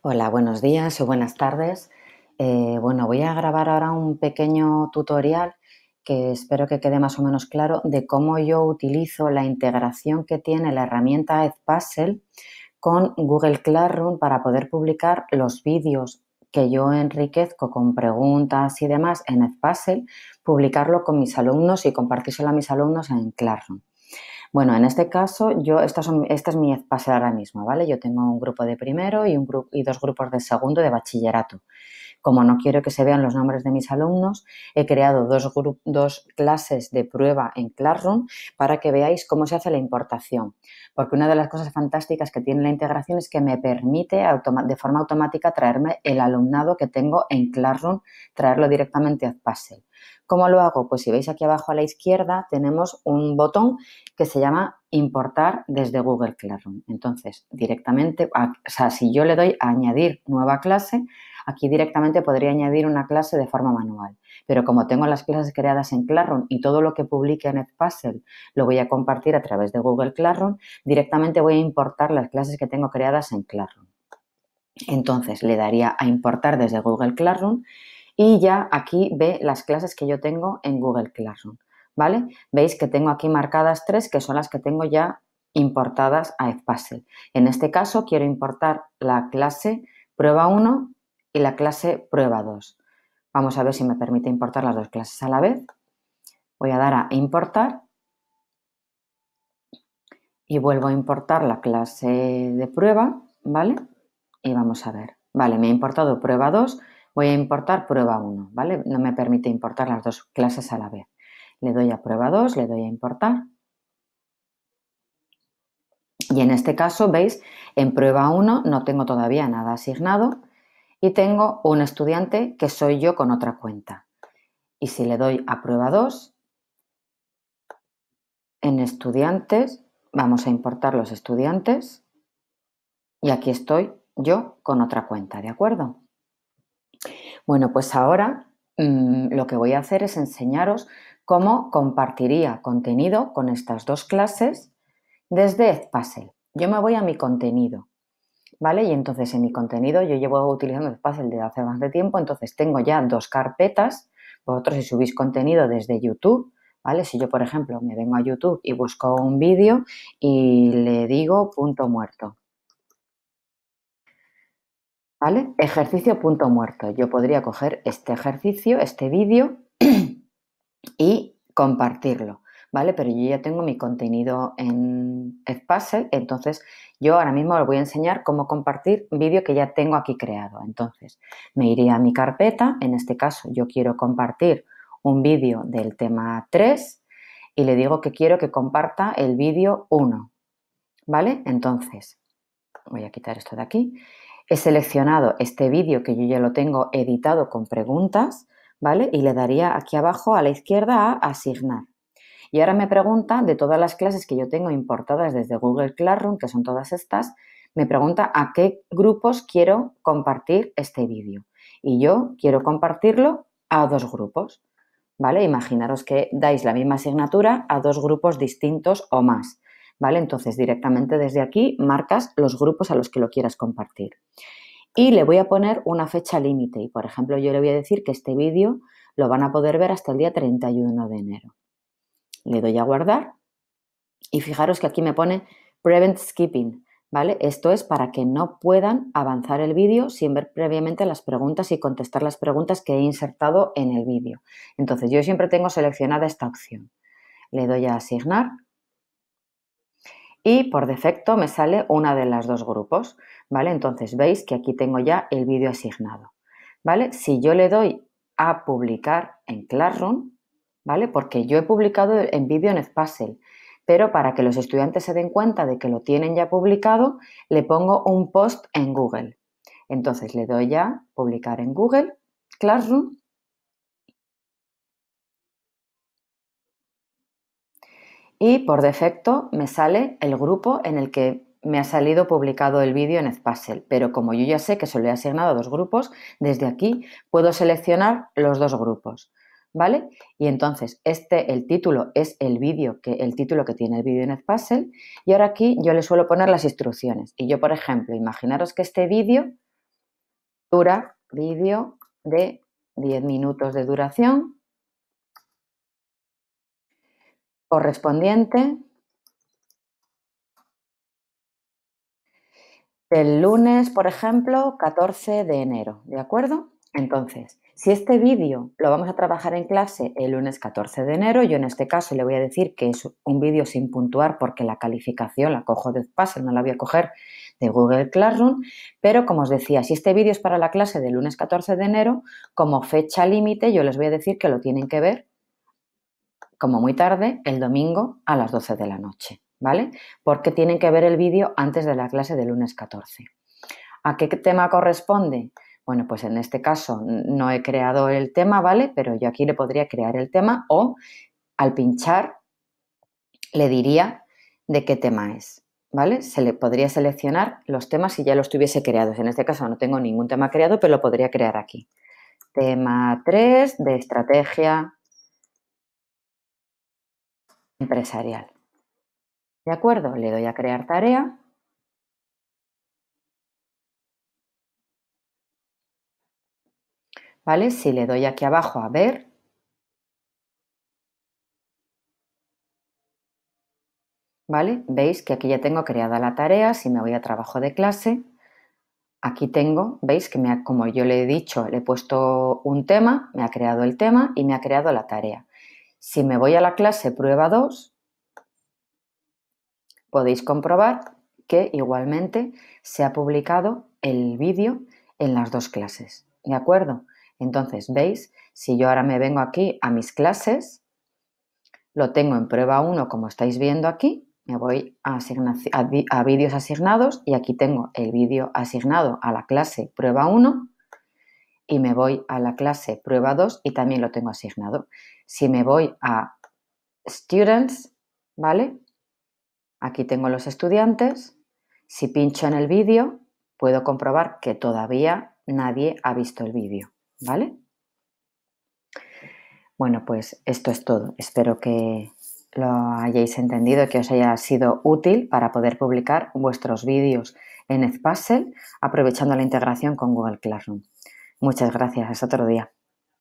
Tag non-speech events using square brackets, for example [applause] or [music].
Hola, buenos días o buenas tardes. Eh, bueno, voy a grabar ahora un pequeño tutorial que espero que quede más o menos claro de cómo yo utilizo la integración que tiene la herramienta Edpuzzle con Google Classroom para poder publicar los vídeos que yo enriquezco con preguntas y demás en Edpuzzle, publicarlo con mis alumnos y compartírselo a mis alumnos en Classroom. Bueno, en este caso, yo, estas son, esta es mi pase ahora mismo, ¿vale? Yo tengo un grupo de primero y, un grupo y dos grupos de segundo de bachillerato. Como no quiero que se vean los nombres de mis alumnos, he creado dos, dos clases de prueba en Classroom para que veáis cómo se hace la importación. Porque una de las cosas fantásticas que tiene la integración es que me permite de forma automática traerme el alumnado que tengo en Classroom, traerlo directamente a Pase. ¿Cómo lo hago? Pues si veis aquí abajo a la izquierda tenemos un botón que se llama importar desde Google Classroom. Entonces, directamente, o sea, si yo le doy a añadir nueva clase, aquí directamente podría añadir una clase de forma manual. Pero como tengo las clases creadas en Classroom y todo lo que publique en Edpuzzle lo voy a compartir a través de Google Classroom, directamente voy a importar las clases que tengo creadas en Classroom. Entonces, le daría a importar desde Google Classroom y ya aquí ve las clases que yo tengo en Google Classroom, ¿vale? Veis que tengo aquí marcadas tres que son las que tengo ya importadas a Edpuzzle. En este caso quiero importar la clase prueba 1 y la clase prueba 2. Vamos a ver si me permite importar las dos clases a la vez. Voy a dar a importar y vuelvo a importar la clase de prueba, ¿vale? Y vamos a ver. Vale, me ha importado prueba 2 Voy a importar prueba 1, ¿vale? No me permite importar las dos clases a la vez. Le doy a prueba 2, le doy a importar. Y en este caso, veis, en prueba 1 no tengo todavía nada asignado y tengo un estudiante que soy yo con otra cuenta. Y si le doy a prueba 2, en estudiantes, vamos a importar los estudiantes y aquí estoy yo con otra cuenta, ¿de acuerdo? Bueno, pues ahora mm, lo que voy a hacer es enseñaros cómo compartiría contenido con estas dos clases desde Edpuzzle. Yo me voy a mi contenido, ¿vale? Y entonces en mi contenido yo llevo utilizando Edpuzzle desde hace más de tiempo, entonces tengo ya dos carpetas. Vosotros si subís contenido desde YouTube, ¿vale? Si yo, por ejemplo, me vengo a YouTube y busco un vídeo y le digo punto muerto, ¿Vale? Ejercicio punto muerto. Yo podría coger este ejercicio, este vídeo [clears throat] y compartirlo, ¿vale? Pero yo ya tengo mi contenido en Edpuzzle, entonces yo ahora mismo os voy a enseñar cómo compartir vídeo que ya tengo aquí creado. Entonces, me iría a mi carpeta, en este caso yo quiero compartir un vídeo del tema 3 y le digo que quiero que comparta el vídeo 1, ¿vale? Entonces, voy a quitar esto de aquí He seleccionado este vídeo que yo ya lo tengo editado con preguntas, ¿vale? Y le daría aquí abajo a la izquierda a asignar. Y ahora me pregunta de todas las clases que yo tengo importadas desde Google Classroom, que son todas estas, me pregunta a qué grupos quiero compartir este vídeo. Y yo quiero compartirlo a dos grupos. ¿Vale? Imaginaros que dais la misma asignatura a dos grupos distintos o más. ¿vale? Entonces, directamente desde aquí marcas los grupos a los que lo quieras compartir. Y le voy a poner una fecha límite y, por ejemplo, yo le voy a decir que este vídeo lo van a poder ver hasta el día 31 de enero. Le doy a guardar y fijaros que aquí me pone prevent skipping, ¿vale? Esto es para que no puedan avanzar el vídeo sin ver previamente las preguntas y contestar las preguntas que he insertado en el vídeo. Entonces, yo siempre tengo seleccionada esta opción. Le doy a asignar y por defecto me sale una de las dos grupos, ¿vale? Entonces veis que aquí tengo ya el vídeo asignado, ¿vale? Si yo le doy a publicar en Classroom, ¿vale? Porque yo he publicado en vídeo en Edpuzzle, pero para que los estudiantes se den cuenta de que lo tienen ya publicado, le pongo un post en Google. Entonces le doy a publicar en Google Classroom y por defecto me sale el grupo en el que me ha salido publicado el vídeo en Edpuzzle. pero como yo ya sé que se lo he asignado a dos grupos, desde aquí puedo seleccionar los dos grupos. ¿Vale? Y entonces, este, el título es el vídeo, que, el título que tiene el vídeo en Edpuzzle. y ahora aquí yo le suelo poner las instrucciones. Y yo, por ejemplo, imaginaros que este vídeo dura vídeo de 10 minutos de duración, correspondiente el lunes, por ejemplo, 14 de enero, ¿de acuerdo? Entonces, si este vídeo lo vamos a trabajar en clase el lunes 14 de enero, yo en este caso le voy a decir que es un vídeo sin puntuar porque la calificación la cojo de Passer, no la voy a coger de Google Classroom, pero como os decía, si este vídeo es para la clase del lunes 14 de enero, como fecha límite yo les voy a decir que lo tienen que ver como muy tarde, el domingo a las 12 de la noche, ¿vale? Porque tienen que ver el vídeo antes de la clase de lunes 14. ¿A qué tema corresponde? Bueno, pues en este caso no he creado el tema, ¿vale? Pero yo aquí le podría crear el tema o al pinchar le diría de qué tema es, ¿vale? Se le podría seleccionar los temas si ya los tuviese creados. En este caso no tengo ningún tema creado, pero lo podría crear aquí. Tema 3 de estrategia empresarial. De acuerdo, le doy a crear tarea. ¿Vale? Si le doy aquí abajo a ver, ¿vale? Veis que aquí ya tengo creada la tarea, si me voy a trabajo de clase, aquí tengo, veis que me como yo le he dicho, le he puesto un tema, me ha creado el tema y me ha creado la tarea. Si me voy a la clase prueba 2, podéis comprobar que igualmente se ha publicado el vídeo en las dos clases. ¿De acuerdo? Entonces, veis, si yo ahora me vengo aquí a mis clases, lo tengo en prueba 1 como estáis viendo aquí, me voy a, vídeos asignados y aquí tengo el vídeo asignado a la clase prueba 1 y me voy a la clase prueba 2 y también lo tengo asignado. Si me voy a students, ¿vale? Aquí tengo los estudiantes. Si pincho en el vídeo, puedo comprobar que todavía nadie ha visto el vídeo, ¿vale? Bueno, pues esto es todo. Espero que lo hayáis entendido y que os haya sido útil para poder publicar vuestros vídeos en Edpuzzle aprovechando la integración con Google Classroom. Muchas gracias, hasta otro día.